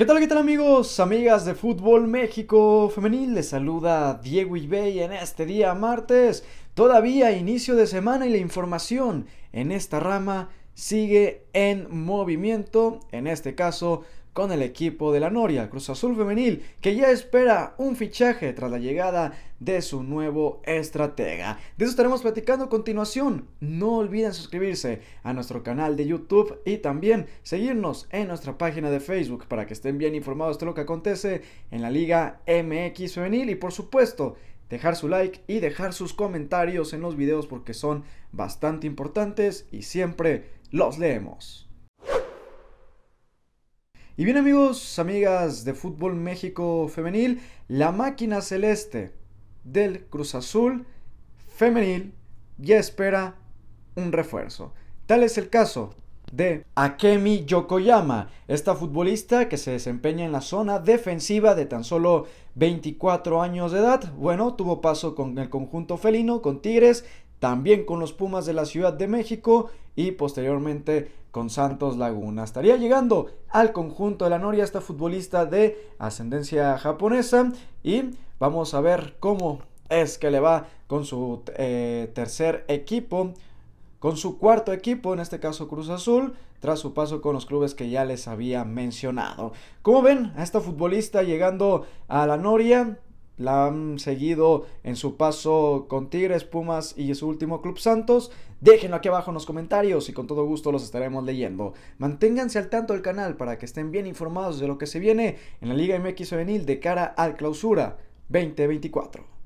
¿Qué tal, qué tal amigos, amigas de Fútbol México Femenil? Les saluda Diego Ibey en este día martes, todavía inicio de semana y la información en esta rama sigue en movimiento, en este caso con el equipo de la Noria, Cruz Azul Femenil, que ya espera un fichaje tras la llegada de su nuevo estratega. De eso estaremos platicando a continuación. No olviden suscribirse a nuestro canal de YouTube y también seguirnos en nuestra página de Facebook para que estén bien informados de lo que acontece en la Liga MX Femenil y por supuesto dejar su like y dejar sus comentarios en los videos porque son bastante importantes y siempre los leemos. Y bien amigos, amigas de Fútbol México Femenil, la máquina celeste del Cruz Azul Femenil ya espera un refuerzo. Tal es el caso de Akemi Yokoyama, esta futbolista que se desempeña en la zona defensiva de tan solo 24 años de edad. Bueno, tuvo paso con el conjunto felino, con Tigres, también con los Pumas de la Ciudad de México y posteriormente con Santos Laguna. Estaría llegando al conjunto de la Noria esta futbolista de ascendencia japonesa y vamos a ver cómo es que le va con su eh, tercer equipo con su cuarto equipo, en este caso Cruz Azul, tras su paso con los clubes que ya les había mencionado. Como ven, a esta futbolista llegando a la Noria, la han seguido en su paso con Tigres, Pumas y su último club Santos, déjenlo aquí abajo en los comentarios y con todo gusto los estaremos leyendo. Manténganse al tanto del canal para que estén bien informados de lo que se viene en la Liga MX Juvenil de cara al clausura 2024.